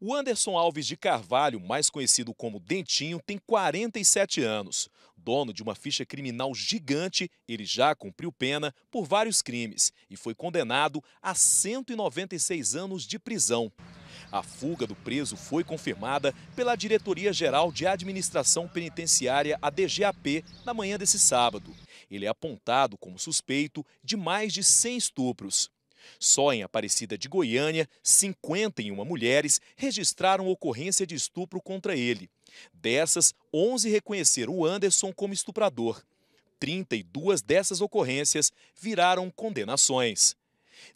O Anderson Alves de Carvalho, mais conhecido como Dentinho, tem 47 anos. Dono de uma ficha criminal gigante, ele já cumpriu pena por vários crimes e foi condenado a 196 anos de prisão. A fuga do preso foi confirmada pela Diretoria-Geral de Administração Penitenciária, a DGAP, na manhã desse sábado. Ele é apontado como suspeito de mais de 100 estupros. Só em Aparecida de Goiânia, 51 mulheres registraram ocorrência de estupro contra ele. Dessas, 11 reconheceram o Anderson como estuprador. 32 dessas ocorrências viraram condenações.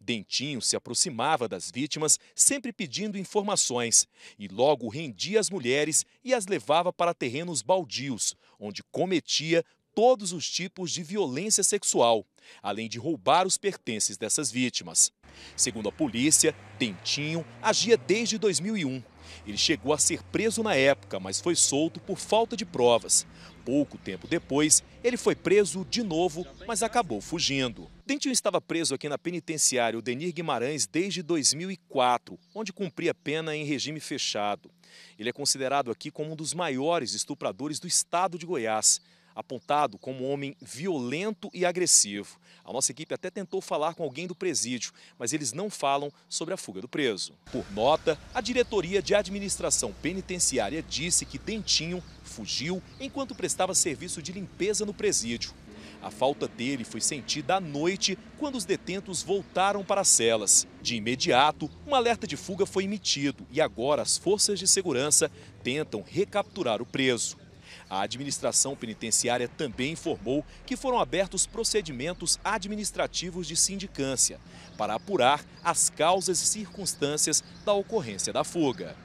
Dentinho se aproximava das vítimas, sempre pedindo informações, e logo rendia as mulheres e as levava para terrenos baldios, onde cometia todos os tipos de violência sexual, além de roubar os pertences dessas vítimas. Segundo a polícia, Dentinho agia desde 2001. Ele chegou a ser preso na época, mas foi solto por falta de provas. Pouco tempo depois, ele foi preso de novo, mas acabou fugindo. Dentinho estava preso aqui na penitenciária Denir Guimarães desde 2004, onde cumpria pena em regime fechado. Ele é considerado aqui como um dos maiores estupradores do estado de Goiás apontado como um homem violento e agressivo. A nossa equipe até tentou falar com alguém do presídio, mas eles não falam sobre a fuga do preso. Por nota, a diretoria de administração penitenciária disse que Dentinho fugiu enquanto prestava serviço de limpeza no presídio. A falta dele foi sentida à noite, quando os detentos voltaram para as celas. De imediato, um alerta de fuga foi emitido e agora as forças de segurança tentam recapturar o preso. A administração penitenciária também informou que foram abertos procedimentos administrativos de sindicância para apurar as causas e circunstâncias da ocorrência da fuga.